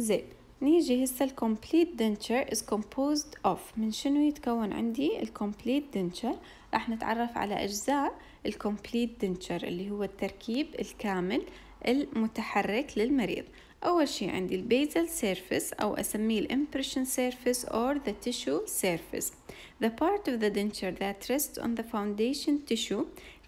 زين نيجي هسه الكومبليت دنتشر از كومبوزد اوف من شنو يتكون عندي الكومبليت دنتشر راح نتعرف على اجزاء الكومبليت دنتشر اللي هو التركيب الكامل المتحرك للمريض اول شيء عندي البيزل سيرفيس او اسميه الامبريشن سيرفيس اور ذا تيشو سيرفيس ذا بارت اوف ذا دنتشر ذات ريست اون ذا فاونديشن تيشو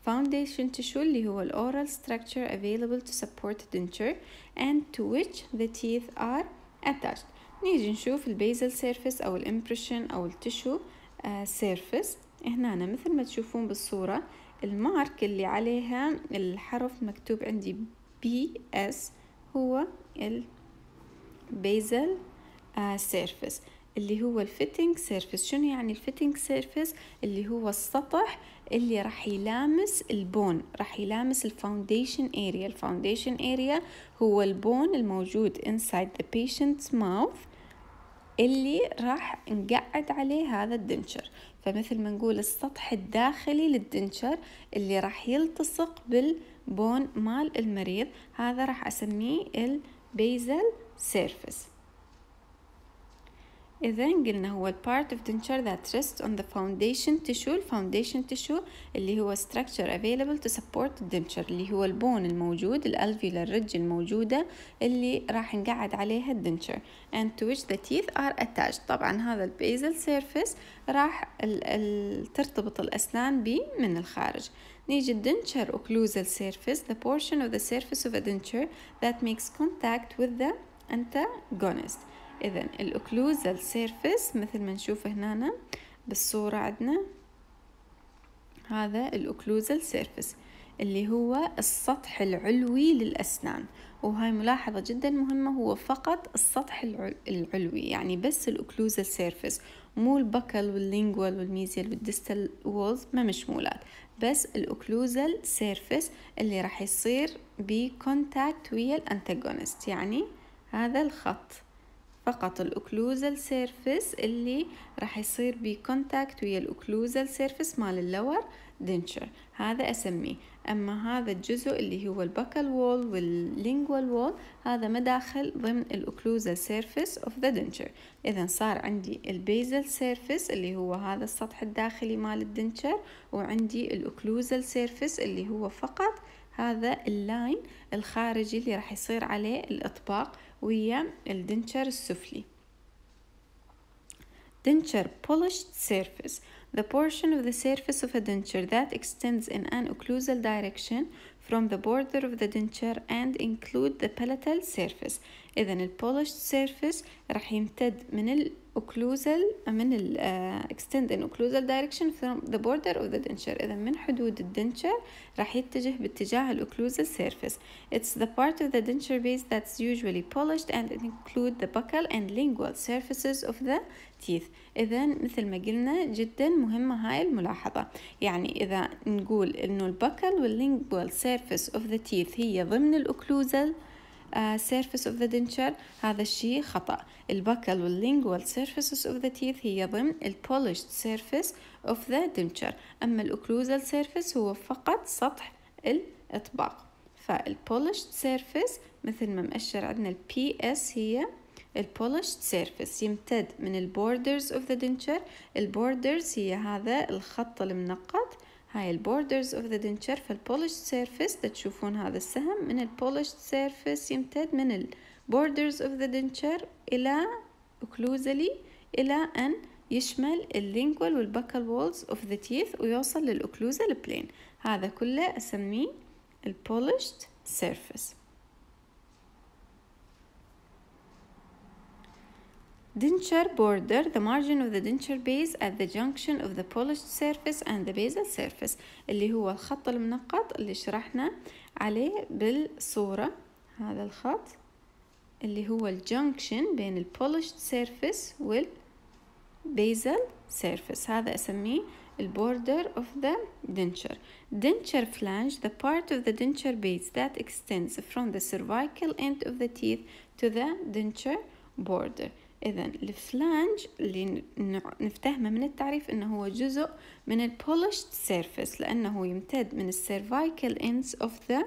foundation tissue اللي هو oral structure available to support denture and to which the teeth are attached نيجي نشوف البيزل سيرفيس أو الامبريشن أو التشو سيرفيس هنا مثل ما تشوفون بالصورة المارك اللي عليها الحرف مكتوب عندي بي اس هو البيزل سيرفيس اللي هو الفيتنج سيرفيس شنو يعني الفيتنج سيرفيس اللي هو السطح اللي راح يلامس البون راح يلامس الفاونديشن اريا الفاونديشن اريا هو البون الموجود inside the patient's mouth اللي راح نقعد عليه هذا الدنشر فمثل ما نقول السطح الداخلي للدنشر اللي راح يلتصق بالبون مال المريض هذا راح اسميه البيزل سيرفيس إذا قلنا هو part of denture that rests on the foundation tissue ال foundation tissue اللي هو structure available to support the denture اللي هو البون الموجود الالفيلر الرج الموجودة اللي راح نقعد عليها الدنشر and to which the teeth are attached طبعا هذا البيزل surface راح ال ال ترتبط الأسنان به من الخارج نيجي الدنشر occlusal surface the portion of the surface of a denture that makes contact with the antagonist إذا الأوكلوزال سيرفيس مثل ما نشوف هنا بالصورة عندنا هذا الأوكلوزال سيرفيس اللي هو السطح العلوي للأسنان وهاي ملاحظة جدا مهمة هو فقط السطح العلوي يعني بس الأوكلوزال سيرفيس مو البكل واللينجوال والميزيال والديستال وولز ما مشمولات بس الأوكلوزال سيرفيس اللي راح يصير بكونتاكت ويا الانتاجونست يعني هذا الخط فقط الاوكلوزال سيرفيس اللي راح يصير بكونتاكت ويا الاوكلوزال سيرفيس مال اللور دنتشر هذا اسميه اما هذا الجزء اللي هو البكال وول واللينجوال وول هذا مداخل ضمن الاوكلوزال سيرفيس اوف ذا دنتشر اذا صار عندي البيزل سيرفيس اللي هو هذا السطح الداخلي مال الدنتشر وعندي الاوكلوزال سيرفيس اللي هو فقط هذا اللاين الخارجي اللي راح يصير عليه الاطباق وهي الدنشر السفلي denture polished surface the portion of the surface of a denture that extends in an occlusal direction from the border of the denture and include the palatal surface إذا ال polished surface راح يمتد من ال occlusal من ال uh, extend in occlusal direction from the border of the denture إذا من حدود الدنشر راح يتجه باتجاه ال occlusal surface It's the part of the denture base that's usually polished and it include the buccal and lingual surfaces of the teeth إذا مثل ما قلنا جدا مهمة هاي الملاحظة يعني إذا نقول إنه and lingual surface of the teeth هي ضمن ال occlusal surface of the denture هذا الشيء خطأ البكال والlingual surfaces of the teeth هي ضمن ال polished surface of the denture أما ال occlusal surface هو فقط سطح الإطباق فال polished surface مثل ما مأشر عندنا ال PS هي ال polished surface يمتد من ال borders of the denture ال borders هي هذا الخط المنقط هاي البوردرز اوف ذا دنتشر فالبولش سيرفيس polished surface تشوفون هذا السهم من البولش polished surface يمتد من البوردرز borders of دنتشر إلى اوكلوزلي إلى أن يشمل اللينجوال والبكال وولز اوف ذا تيث ويوصل للأوكلوزال بلين هذا كله أسميه البولشت سيرفيس denture border the margin of the denture base at the junction of the polished surface and the basal surface اللي هو الخط المنقط اللي شرحنا عليه بالصورة هذا الخط اللي هو الجنكشن بين polished surface سيرفيس basal surface هذا أسميه border of the denture denture flange the part of the denture base that extends from the cervical end of the teeth to the denture border إذا الفلانج اللي نفتهمه من التعريف إنه هو جزء من polished surface لأنه يمتد من ال ends of the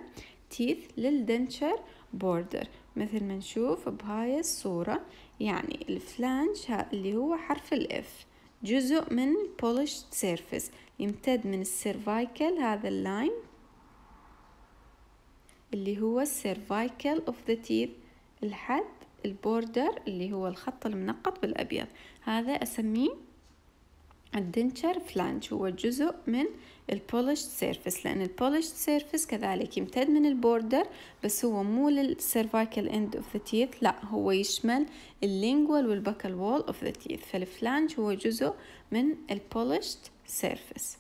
teeth تيث denture border مثل ما نشوف بهاي الصورة يعني الفلانج اللي هو حرف الإف جزء من polished surface يمتد من cervical هذا اللاين اللي هو cervical of the teeth الحد البوردر اللي هو الخط المنقط بالأبيض هذا أسميه الدنشر فلانج هو جزء من البولش سيرفيس لأن البولش سيرفيس كذلك يمتد من البوردر بس هو مو للسيرفايكل اند اوف ذا تيث لا هو يشمل اللينجوال والبكال وول اوف ذا تيث فالفلانج هو جزء من البولش سيرفيس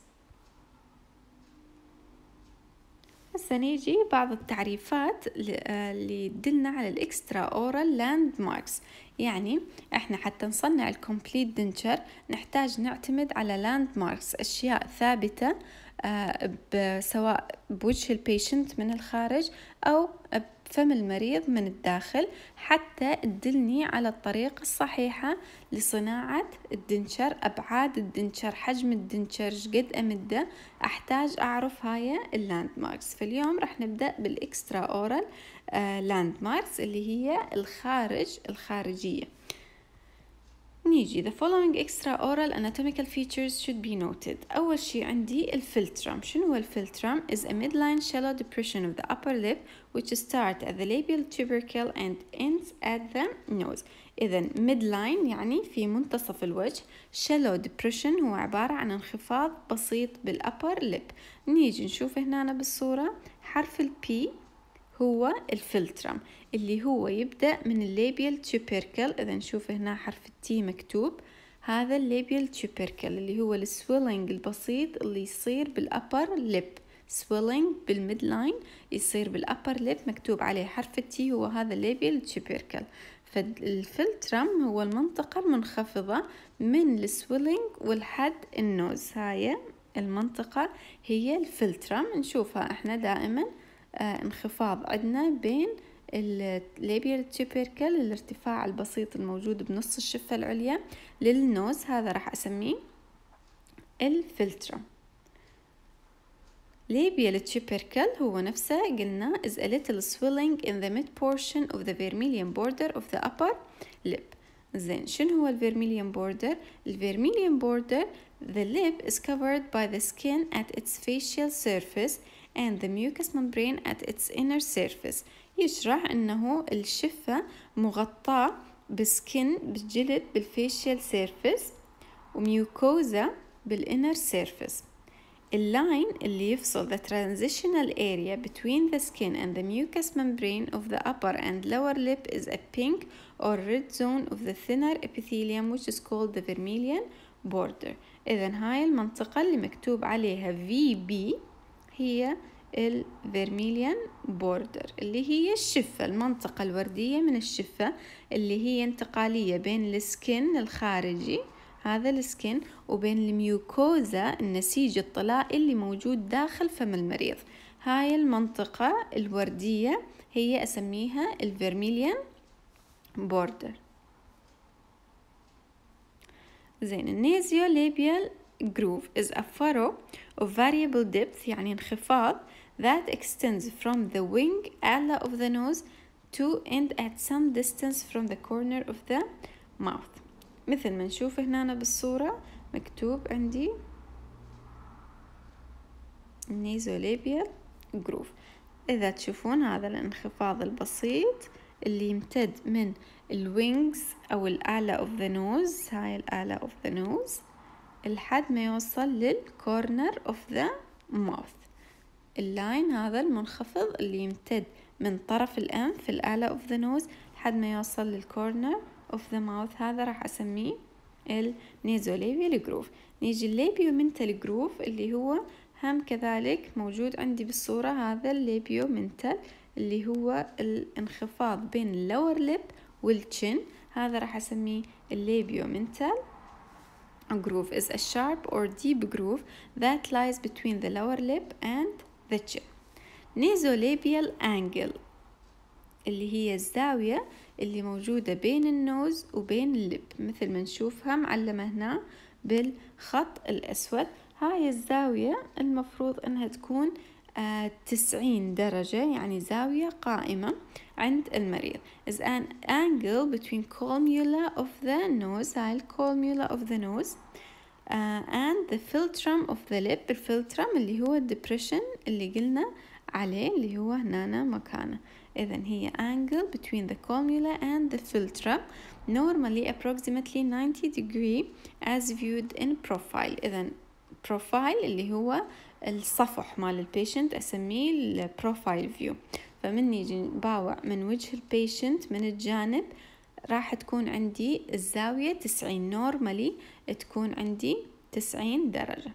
هسه نيجي بعض التعريفات آه، اللي تدلنا على الاكسترا اورال لاند ماركس يعني احنا حتى نصنع الكومبليت دنتشر نحتاج نعتمد على لاند ماركس اشياء ثابته آه، سواء بوجه البيشنت من الخارج او فم المريض من الداخل حتى تدلني على الطريقة الصحيحة لصناعة الدنشر أبعاد الدنشر حجم الدنشر قد أمده أحتاج أعرف هاي اللاند ماركس فاليوم راح نبدأ بالإكسترا أورال آه، لاند ماركس اللي هي الخارج الخارجية نيجي the following extra oral anatomical features should be noted أول شيء عندي الفلترم شنو هو is a midline shallow depression of the upper lip which starts at the labial tubercle and ends at the nose إذا midline يعني في منتصف الوجه shallow depression هو عبارة عن انخفاض بسيط بالupper lip نيجي نشوف هنا بالصورة حرف P هو الفلترم اللي هو يبدأ من الليبيال تيوبيركل إذا نشوف هنا حرف التي مكتوب هذا الليبيال تيوبيركل اللي هو السويلينج البسيط اللي يصير بالأبر لب سويلينج بالميد لاين يصير بالأبر لب مكتوب عليه حرف التي هو هذا الليبيال تيوبيركل فالفلترم هو المنطقة المنخفضة من السويلينج والحد النوز هاي المنطقة هي الفلترم نشوفها احنا دائما انخفاض عندنا بين الليبيال تيبيركل الارتفاع البسيط الموجود بنص الشفة العليا للنوز هذا راح أسميه الفلترة ليبيال تيبيركل هو نفسه قلنا is a little swelling in the mid portion of the vermilion border of the upper lip. زين شنو هو الvermilion border؟ الvermilion border the lip is covered by the skin at its facial surface and the mucous membrane at its inner surface يشرح أنه الشفة مغطاة بسكن بالجلد بالفيشيال سيرفيس وميوكوزا بالإنر سيرفيس اللاين اللي يفصل the transitional area between the skin and the mucous membrane of the upper and lower lip is a pink or red zone of the thinner epithelium which is called the vermilion border إذا هاي المنطقة اللي مكتوب عليها VB هي الفيرميليان بوردر اللي هي الشفة المنطقة الوردية من الشفة اللي هي انتقالية بين السكن الخارجي هذا السكن وبين الميوكوزا النسيج الطلائي اللي موجود داخل فم المريض هاي المنطقة الوردية هي أسميها الفيرميليان بوردر زين النيزيو ليبيال groove is a furrow of variable depth يعني انخفاض that extends from the wing ala of the nose to end at some distance from the corner of the mouth مثل ما نشوف هنا بالصورة مكتوب عندي nasolabial groove إذا تشوفون هذا الانخفاض البسيط اللي يمتد من الوينجز أو الآلة of the nose هاي الآلة of the nose لحد ما يوصل للكورنر اوف ذا ماوث اللاين هذا المنخفض اللي يمتد من طرف الانف الاعلى اوف ذا نوز لحد ما يوصل للكورنر اوف ذا ماوث هذا راح اسميه النيزوليبيال جروف نيجي الليبيومنتال جروف اللي هو هم كذلك موجود عندي بالصورة هذا الليبيومنتال اللي هو الانخفاض بين اللور لب والتشن هذا راح اسميه الليبيومنتال groove is a sharp or deep groove that lies between the lower lip and the chin. nasolabial angle اللي هي الزاوية اللي موجودة بين النوز وبين اللب مثل ما نشوفها معلمة هنا بالخط الأسود هاي الزاوية المفروض أنها تكون تسعين درجة يعني زاوية قائمة عند المريض is an angle between columella of the nose هاي columula of the nose uh, and the philtrum of the lip الفلترم اللي هو depression اللي قلنا عليه اللي هو هنا مكانه إذا هي angle between the columella and the philtrum normally approximately 90 degree as viewed in profile إذا profile اللي هو الصفح مال البيشنت اسميه البروفايل فيو فمن يجي نباوع من وجه البيشنت من الجانب راح تكون عندي الزاوية تسعين نورمالي تكون عندي تسعين درجة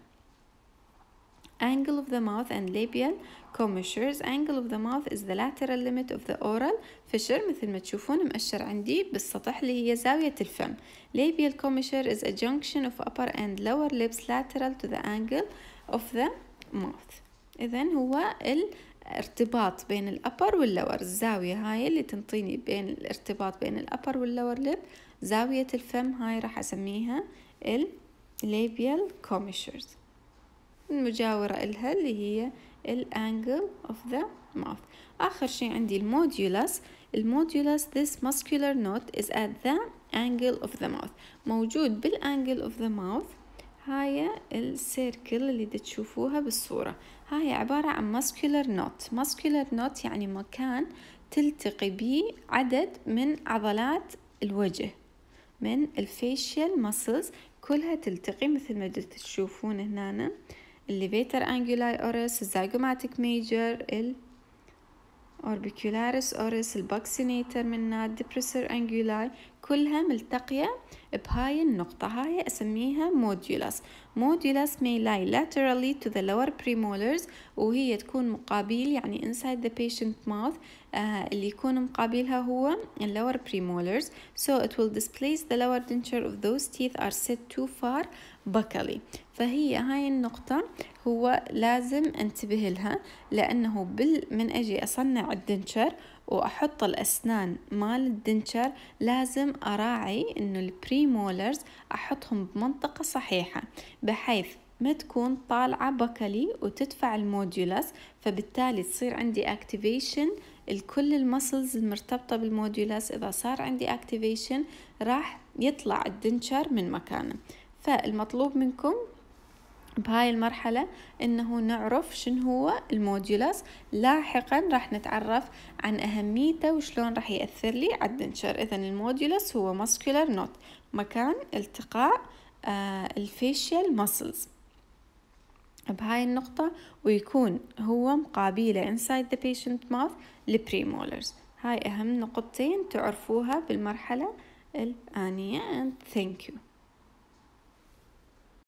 Angle of the mouth and labial commissures Angle of the mouth is the lateral limit of the oral fissure مثل ما تشوفون مأشر عندي بالسطح اللي هي زاوية الفم Labial commissure is a junction of upper and lower lips lateral to the angle of the mouth إذا هو الارتباط بين الأبر واللور الزاوية هاي اللي تنطيني بين الارتباط بين الأبر واللور لب زاوية الفم هاي راح أسميها الليبيال كوميشرز المجاورة إلها اللي هي الانجل of the mouth آخر شيء عندي المودولس المودولس this muscular note is at the angle of the mouth موجود بالانجل of the mouth هاي السيركل اللي تشوفوها بالصورة هاي عبارة عن muscular نوت muscular نوت يعني مكان تلتقي به عدد من عضلات الوجه من الفيشيال muscles كلها تلتقي مثل ما تشوفون هنا الليفيتر انجولاي اورس الزايجوماتيك ميجر الاوربيكولاريس اورس الباكسينيتر منا الديبريسر انجولاي كلها ملتقية بهاي النقطة هاي أسميها modulus modulus may lie laterally to the lower premolars وهي تكون مقابل يعني inside the patient mouth آه اللي يكون مقابلها هو lower premolars so it will displace the lower denture of those teeth are set too far buccally فهي هاي النقطة هو لازم انتبه لها لأنه بال من أجي أصنع الدنشر وأحط الأسنان مال الدنشر لازم أراعي إنه البريمولرز أحطهم بمنطقة صحيحة بحيث ما تكون طالعة بكلي وتدفع الموديولس فبالتالي تصير عندي اكتيفيشن الكل المسلز المرتبطة بالموديولس إذا صار عندي اكتيفيشن راح يطلع الدنشر من مكانه فالمطلوب منكم بهاي المرحلة انه نعرف شن هو الموديولاس لاحقا راح نتعرف عن اهميته وشلون راح يأثر لي على الدنشر اذا الموديولاس هو muscular نوت مكان التقاء آه، الفيشيال ماسلز بهاي النقطة ويكون هو مقابلة inside the patient mouth لبريمولرز هاي أهم نقطتين تعرفوها بالمرحلة الآنية and thank you